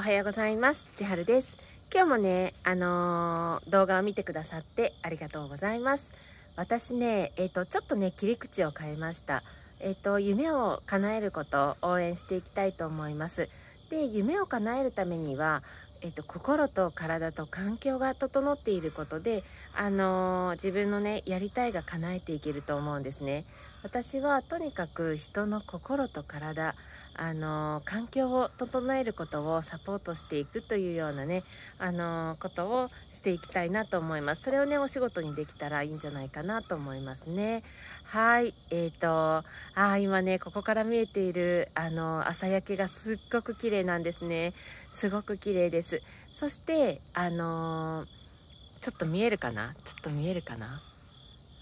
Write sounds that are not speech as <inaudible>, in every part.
おはようございますはるです今日もねあのー、動画を見てくださってありがとうございます私ねえっ、ー、とちょっとね切り口を変えましたえっ、ー、と夢を叶えることを応援していきたいと思いますで夢を叶えるためにはえっと、心と体と環境が整っていることで、あのー、自分のねやりたいが叶えていけると思うんですね私はとにかく人の心と体あの環境を整えることをサポートしていくというようなねあのことをしていきたいなと思いますそれをねお仕事にできたらいいんじゃないかなと思いますねはいえーと、ああ今ねここから見えているあの朝焼けがすっごく綺麗なんですねすごく綺麗ですそしてあのちょっと見えるかなちょっと見えるかな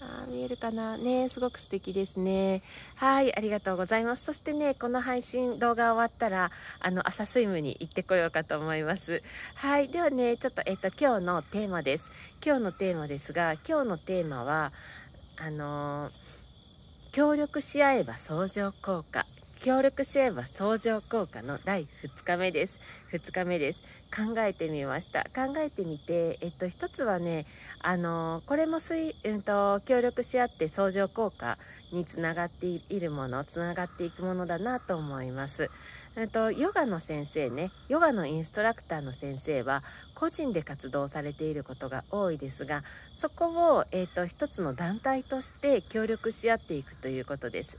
あ見えるかなねすごく素敵ですねはいありがとうございますそしてねこの配信動画終わったらあの朝スイムに行ってこようかと思いますはいではねちょっとえっと今日のテーマです今日のテーマですが今日のテーマはあのー協力し合えば相乗効果協力合えば相乗効果の第2日目です2日目です考えてみました考えてみてえっと一つはねあのこれも水、うんと、と協力し合って相乗効果につながっているものつながっていくものだなと思いますえっと、ヨガの先生ねヨガのインストラクターの先生は個人で活動されていることが多いですがそこを、えーと、と一つの団体として協力し合っていくということです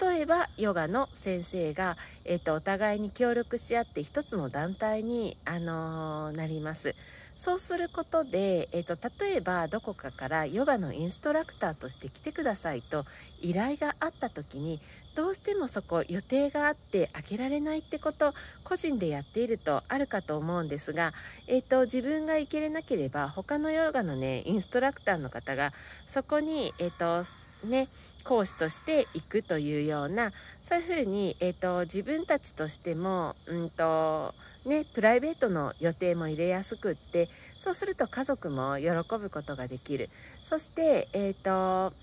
例えばヨガの先生が、えーと、とお互いに協力し合って一つの団体に、あのー、なりますそうすることで、えーと、例えばどこかからヨガのインストラクターとして来てくださいと依頼があった時にどうしてもそこ予定があって開けられないってこと個人でやっているとあるかと思うんですが、えーと、自分が行けれなければ他のヨガのねインストラクターの方がそこに、えっ、ー、とね講師として行くというようなそういうふうに、えーと、自分たちとしても、うんとねプライベートの予定も入れやすくってそうすると家族も喜ぶことができるそして、えーと、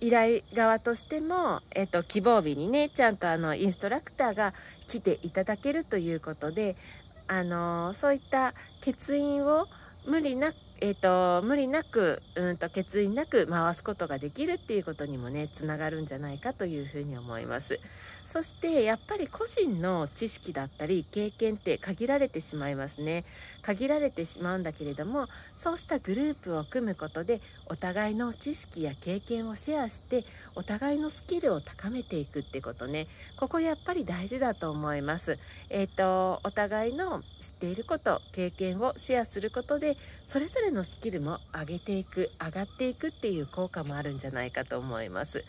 依頼側としても、えーと、希望日にねちゃんとあのインストラクターが来ていただけるということで、あのそういった欠員を無理なくえーと、無理なくうんと決意なく回すことができるっていうことにもねつながるんじゃないかというふうに思いますそしてやっぱり個人の知識だったり経験って限られてしまいますね限られてしまうんだけれどもそうしたグループを組むことでお互いの知識や経験をシェアしてお互いのスキルを高めていくってことねここやっぱり大事だと思いますえっ、ー、とお互いの知っていること経験をシェアすることでそれぞれのスキルも上げていく上がっていくっていう効果もあるんじゃないかと思います。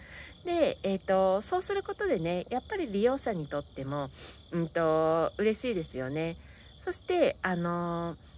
で、えーと、そうすることでねやっぱり利用者にとっても、うんと、と嬉しいですよね。そしてあのー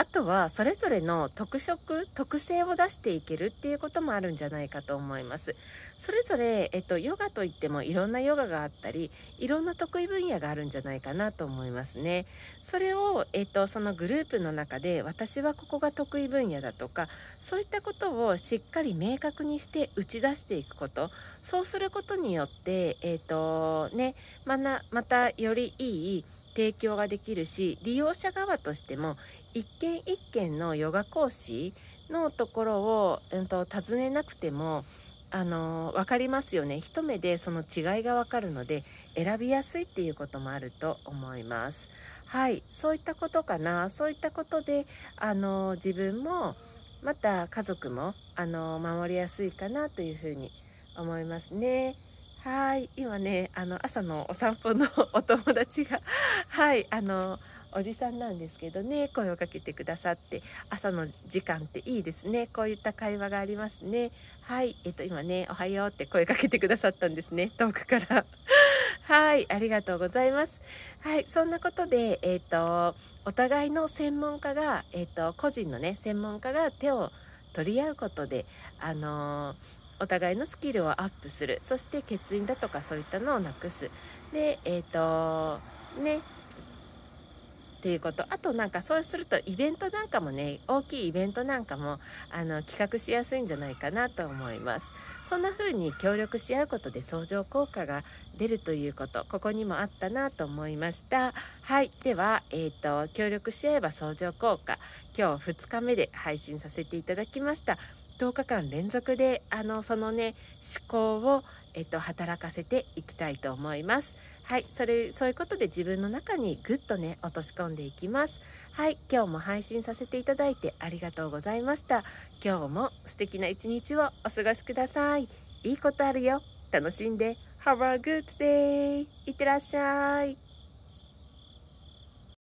あとはそれぞれの特色特性を出していけるっていうこともあるんじゃないかと思いますそれぞれ、えっと、ヨガといってもいろんなヨガがあったりいろんな得意分野があるんじゃないかなと思いますねそれを、えっと、そのグループの中で私はここが得意分野だとかそういったことをしっかり明確にして打ち出していくことそうすることによって、えっとね、ままたよりいい提供ができるし利用者側としても一軒一軒のヨガ講師のところを、うんと、尋ねなくてもあの分かりますよね一目でその違いが分かるので選びやすいっていうこともあると思います。はいそういったことかなそういったことであの自分もまた家族もあの守りやすいかなというふうに思いますね。はい今ねあの朝のお散歩のお友達がはいあのおじさんなんですけどね声をかけてくださって朝の時間っていいですねこういった会話がありますねはいえっと今ねおはようって声かけてくださったんですね遠くから <laughs> はいありがとうございますはいそんなことでえっとお互いの専門家がえっと個人のね専門家が手を取り合うことであのお互いのスキルをアップするそして欠員だとかそういったのをなくすでえっ、ー、とねっていうことあとなんかそうするとイベントなんかもね大きいイベントなんかもあの企画しやすいんじゃないかなと思いますそんな風に協力し合うことで相乗効果が出るということここにもあったなと思いましたはいでは、えーと協力し合えば相乗効果今日2日目で配信させていただきました10日間連続であのそのね思考をえっと、働かせていきたいと思います。はい、それそういうことで自分の中にぐっとね落とし込んでいきます。はい、今日も配信させていただいてありがとうございました。今日も素敵な一日をお過ごしください。いいことあるよ。楽しんで。Have a good day! いってらっしゃい。